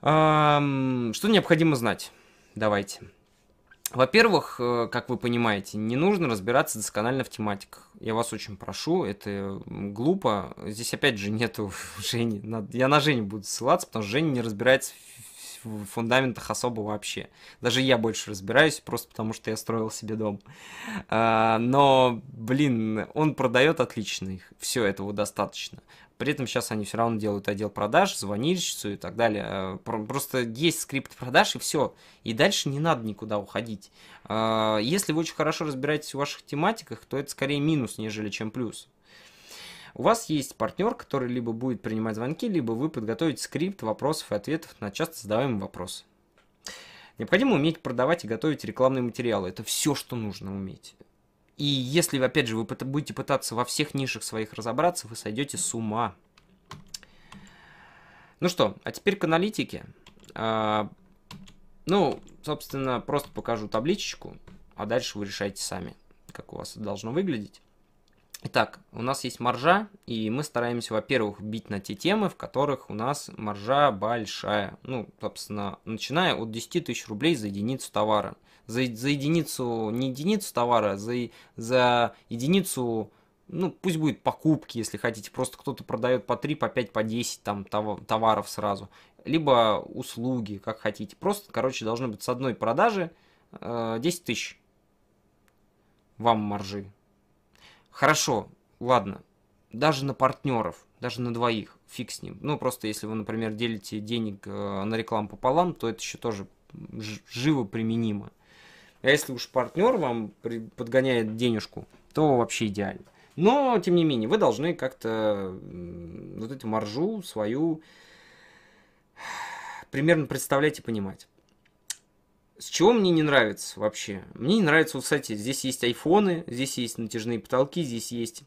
Что необходимо знать? Давайте. Во-первых, э, как вы понимаете, не нужно разбираться досконально в тематиках. Я вас очень прошу, это э, глупо. Здесь опять же нету Жени. Я на Женю буду ссылаться, потому что Женя не разбирается в фундаментах особо вообще. Даже я больше разбираюсь, просто потому что я строил себе дом. А, но, блин, он продает отлично их. Все, этого достаточно. При этом сейчас они все равно делают отдел продаж, звонильщицу и так далее. Э, просто есть скрипт продаж и все. И дальше не надо никуда уходить. Э, если вы очень хорошо разбираетесь в ваших тематиках, то это скорее минус, нежели чем плюс. У вас есть партнер, который либо будет принимать звонки, либо вы подготовите скрипт вопросов и ответов на часто задаваемые вопросы. Необходимо уметь продавать и готовить рекламные материалы. Это все, что нужно уметь. И если, опять же, вы будете пытаться во всех нишах своих разобраться, вы сойдете с ума. Ну что, а теперь к аналитике. А, ну, собственно, просто покажу табличечку, а дальше вы решаете сами, как у вас это должно выглядеть. Итак, у нас есть маржа, и мы стараемся, во-первых, бить на те темы, в которых у нас маржа большая. Ну, собственно, начиная от 10 тысяч рублей за единицу товара за, за единицу, не единицу товара, а за, за единицу, ну, пусть будет покупки, если хотите, просто кто-то продает по 3, по 5, по 10 там товаров сразу, либо услуги, как хотите. Просто, короче, должно быть с одной продажи э, 10 тысяч вам маржи. Хорошо, ладно, даже на партнеров, даже на двоих, фиг с ним. Ну, просто если вы, например, делите денег э, на рекламу пополам, то это еще тоже живо применимо. А если уж партнер вам подгоняет денежку, то вообще идеально. Но, тем не менее, вы должны как-то вот эту маржу свою примерно представлять и понимать. С чего мне не нравится вообще? Мне не нравится, вот, кстати, здесь есть айфоны, здесь есть натяжные потолки, здесь есть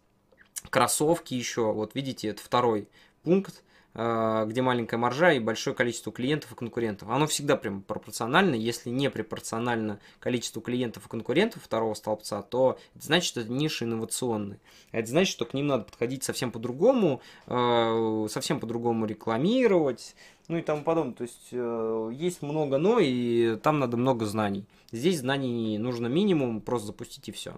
кроссовки еще. Вот видите, это второй пункт. А, где маленькая маржа и большое количество клиентов и конкурентов. Оно всегда прям пропорционально. Если не пропорционально количеству клиентов и конкурентов второго столбца, то это значит, что это ниши инновационные. А это значит, что к ним надо подходить совсем по-другому, а, совсем по-другому рекламировать, ну и тому подобное. То есть э, есть много но, и там надо много знаний. Здесь знаний нужно минимум, просто запустить и все.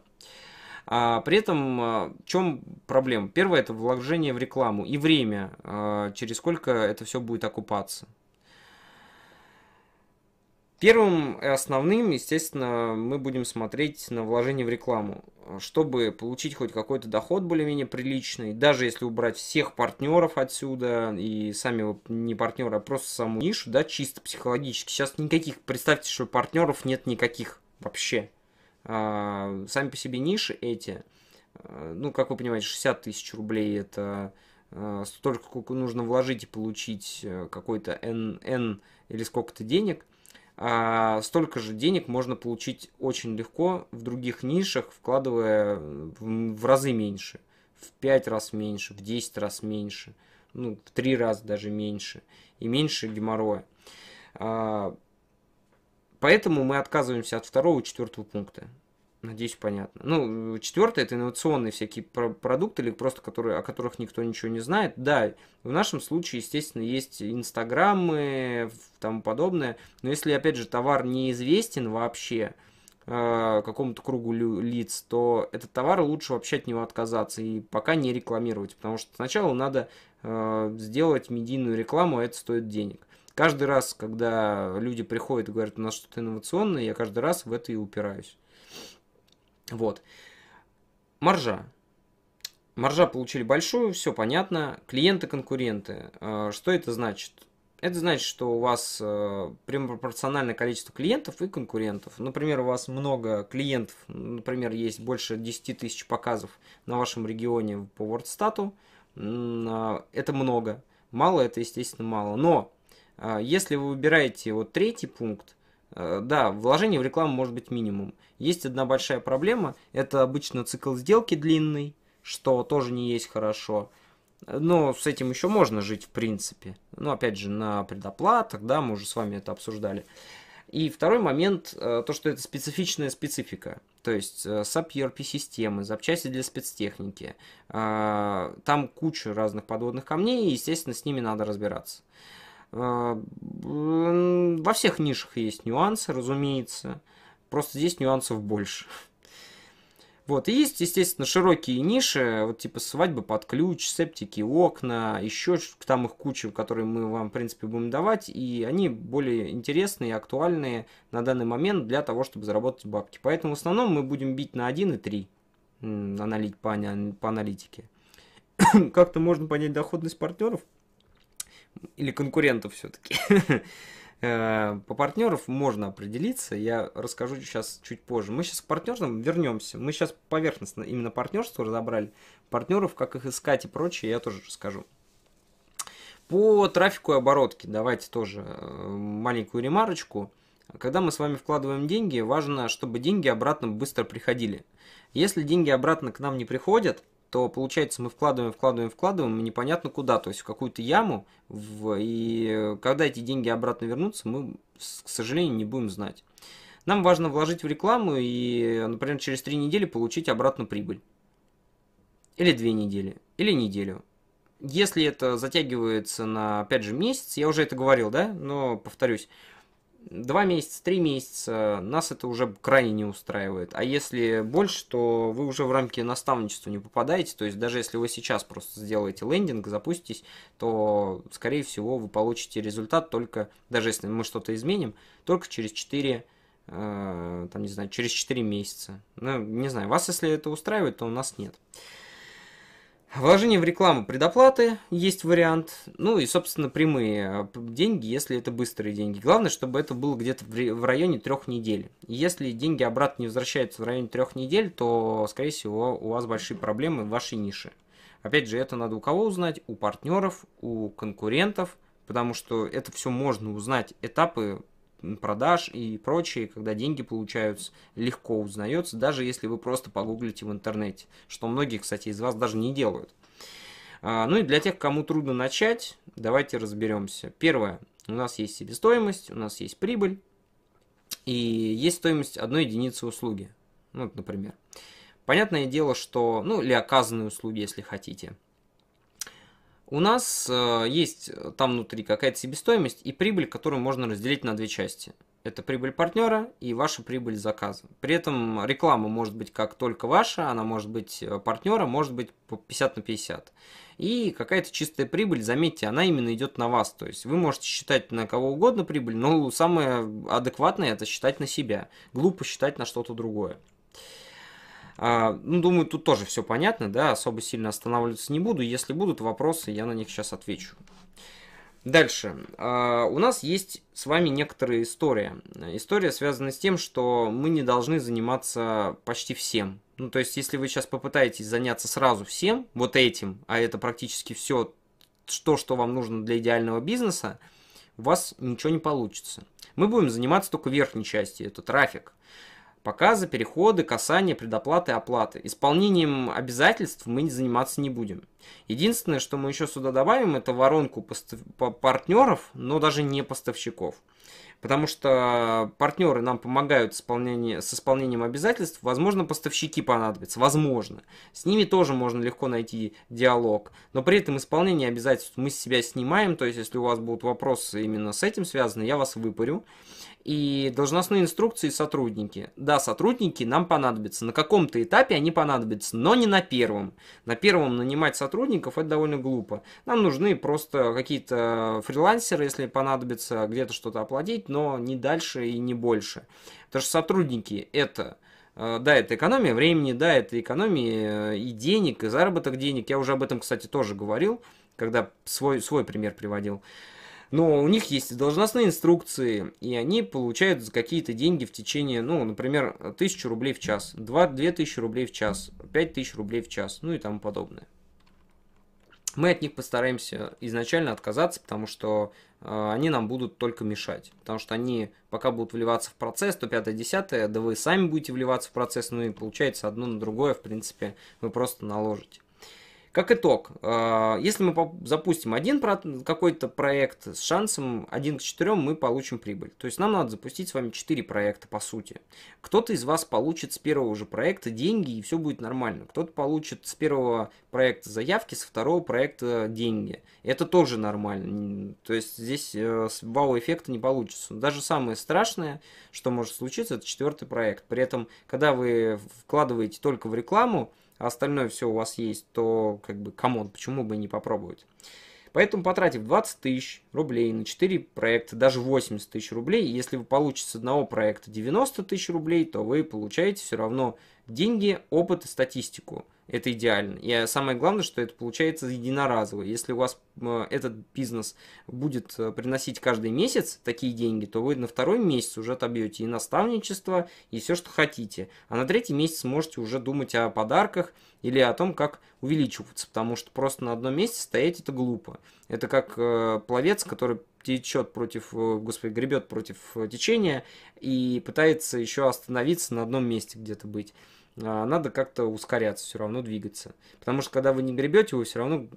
А при этом а, в чем проблема? Первое это вложение в рекламу и время, а, через сколько это все будет окупаться. Первым и основным, естественно, мы будем смотреть на вложение в рекламу, чтобы получить хоть какой-то доход более-менее приличный, даже если убрать всех партнеров отсюда и сами не партнеры, а просто саму нишу, да, чисто психологически. Сейчас никаких, представьте, что партнеров нет никаких вообще. А, сами по себе ниши эти, а, ну, как вы понимаете, 60 тысяч рублей это а, столько, сколько нужно вложить и получить э, какой-то N, N или сколько-то денег, а столько же денег можно получить очень легко в других нишах, вкладывая в разы меньше, в 5 раз меньше, в 10 раз меньше, ну, в 3 раза даже меньше и меньше геморроя. Поэтому мы отказываемся от второго и четвертого пункта. Надеюсь, понятно. Ну, четвертое это инновационные всякие продукты или просто которые, о которых никто ничего не знает. Да, в нашем случае, естественно, есть инстаграмы и тому подобное. Но если, опять же, товар неизвестен вообще э, какому-то кругу лиц, то этот товар лучше вообще от него отказаться и пока не рекламировать. Потому что сначала надо э, сделать медийную рекламу, а это стоит денег. Каждый раз, когда люди приходят и говорят, у нас что-то инновационное, я каждый раз в это и упираюсь. Вот. Маржа. Маржа получили большую, все понятно. Клиенты-конкуренты. Э, что это значит? Это значит, что у вас э, прямо пропорциональное количество клиентов и конкурентов. Например, у вас много клиентов, например, есть больше 10 тысяч показов на вашем регионе по WordStat. Э, это много. Мало это, естественно, мало. Но а, если вы выбираете вот третий пункт, э, да, вложение в рекламу может быть минимум. Есть одна большая проблема, это обычно цикл сделки длинный, что тоже не есть хорошо. Но с этим еще можно жить, в принципе. Ну, опять же, на предоплатах, да, мы уже с вами это обсуждали. И второй момент, э, то, что это специфичная специфика. То есть э, SAP ERP-системы, запчасти для спецтехники. А, там куча разных подводных камней, и, естественно, с ними надо разбираться. А, во всех нишах есть нюансы, разумеется. Просто здесь нюансов больше. Вот, и есть, естественно, широкие ниши, вот типа свадьбы под ключ, септики, окна, еще там их куча, которые мы вам, в принципе, будем давать, и они более интересные и актуальные на данный момент для того, чтобы заработать бабки. Поэтому в основном мы будем бить на 1 и 3 аналит, по, по аналитике. Как-то можно понять доходность партнеров, или конкурентов все-таки. Э, по партнеров можно определиться, я расскажу сейчас чуть позже. Мы сейчас к партнерам вернемся. Мы сейчас поверхностно именно партнерство разобрали. Партнеров, как их искать и прочее, я тоже расскажу. По трафику и оборотке давайте тоже э, маленькую ремарочку. Когда мы с вами вкладываем деньги, важно, чтобы деньги обратно быстро приходили. Если деньги обратно к нам не приходят, то получается мы вкладываем, вкладываем, вкладываем, и непонятно куда, то есть в какую-то яму, в, и э, когда эти деньги обратно вернутся, мы, к сожалению, не будем знать. Нам важно вложить в рекламу и, например, через три недели получить обратно прибыль. Или две недели, или неделю. Если это затягивается на, опять же, месяц, я уже это говорил, да, но повторюсь, два месяца, три месяца, нас это уже крайне не устраивает. А если больше, то вы уже в рамки наставничества не попадаете, то есть даже если вы сейчас просто сделаете лендинг, запуститесь, то, скорее всего, вы получите результат только, даже если мы что-то изменим, только через 4 э, там, не знаю, через 4 месяца. Ну, не знаю, вас если это устраивает, то у нас нет. Вложение в рекламу предоплаты есть вариант. Ну и, собственно, прямые а, деньги, если это быстрые деньги. Главное, чтобы это было где-то в районе трех недель. Если деньги обратно не возвращаются в районе трех недель, то, скорее всего, у вас большие проблемы в вашей нише. Опять же, это надо у кого узнать? У партнеров, у конкурентов, потому что это все можно узнать. Этапы продаж и прочее, когда деньги получаются, легко узнается, даже если вы просто погуглите в интернете, что многие, кстати, из вас даже не делают. А, ну и для тех, кому трудно начать, давайте разберемся. Первое. У нас есть себестоимость, у нас есть прибыль и есть стоимость одной единицы услуги. Ну, вот, например. Понятное дело, что, ну, или оказанные услуги, если хотите – у нас э, есть э, там внутри какая-то себестоимость и прибыль, которую можно разделить на две части. Это прибыль партнера и ваша прибыль заказа. При этом реклама может быть как только ваша, она может быть э, партнера, может быть 50 на 50. И какая-то чистая прибыль, заметьте, она именно идет на вас. То есть вы можете считать на кого угодно прибыль, но самое адекватное это считать на себя. Глупо считать на что-то другое. А, ну, думаю, тут тоже все понятно, да, особо сильно останавливаться не буду. Если будут вопросы, я на них сейчас отвечу. Дальше. А, у нас есть с вами некоторая история. История связана с тем, что мы не должны заниматься почти всем. Ну, то есть, если вы сейчас попытаетесь заняться сразу всем, вот этим, а это практически все что что вам нужно для идеального бизнеса, у вас ничего не получится. Мы будем заниматься только верхней частью, это трафик. Показы, переходы, касания, предоплаты, оплаты. Исполнением обязательств мы заниматься не будем. Единственное, что мы еще сюда добавим, это воронку партнеров, но даже не поставщиков. Потому что партнеры нам помогают с исполнением обязательств. Возможно, поставщики понадобятся. Возможно. С ними тоже можно легко найти диалог. Но при этом исполнение обязательств мы с себя снимаем. То есть, если у вас будут вопросы именно с этим связаны, я вас выпарю. И должностные инструкции сотрудники. Да, сотрудники нам понадобятся. На каком-то этапе они понадобятся, но не на первом. На первом нанимать сотрудников сотрудников, это довольно глупо. Нам нужны просто какие-то э, фрилансеры, если понадобится где-то что-то оплатить, но не дальше и не больше. Потому что сотрудники это э, да, это экономия времени, да, это экономия э, и денег, и заработок денег. Я уже об этом, кстати, тоже говорил, когда свой, свой пример приводил. Но у них есть должностные инструкции, и они получают за какие-то деньги в течение, ну, например, 1000 рублей в час, 2, 2000 рублей в час, 5000 рублей в час, ну и тому подобное мы от них постараемся изначально отказаться, потому что э, они нам будут только мешать. Потому что они пока будут вливаться в процесс, то 5-10, да вы сами будете вливаться в процесс, ну и получается одно на другое, в принципе, вы просто наложите. Как итог, а, если мы запустим один какой-то проект с шансом 1 к 4, мы получим прибыль. То есть нам надо запустить с вами 4 проекта по сути. Кто-то из вас получит с первого же проекта деньги и все будет нормально. Кто-то получит с первого проекта заявки, с второго проекта деньги. Это тоже нормально. То есть здесь э, вау-эффекта не получится. Даже самое страшное, что может случиться, это четвертый проект. При этом, когда вы вкладываете только в рекламу, а остальное все у вас есть, то как бы, камон, почему бы не попробовать? Поэтому, потратив 20 тысяч рублей на 4 проекта, даже 80 тысяч рублей, если вы получите с одного проекта 90 тысяч рублей, то вы получаете все равно деньги, опыт и статистику – это идеально. И э, самое главное, что это получается единоразово. Если у вас э, этот бизнес будет э, приносить каждый месяц такие деньги, то вы на второй месяц уже отобьете и наставничество, и все, что хотите. А на третий месяц можете уже думать о подарках или о том, как увеличиваться, потому что просто на одном месте стоять это глупо. Это как пловец, который течет против, господи, гребет против течения и пытается еще остановиться на одном месте где-то быть. А, надо как-то ускоряться, все равно двигаться. Потому что когда вы не гребете, вы все равно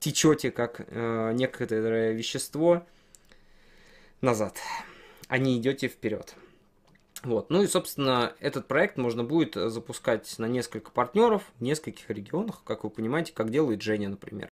течете как э, некоторое вещество назад, а не идете вперед. Вот. Ну и, собственно, этот проект можно будет запускать на несколько партнеров в нескольких регионах, как вы понимаете, как делает Женя, например.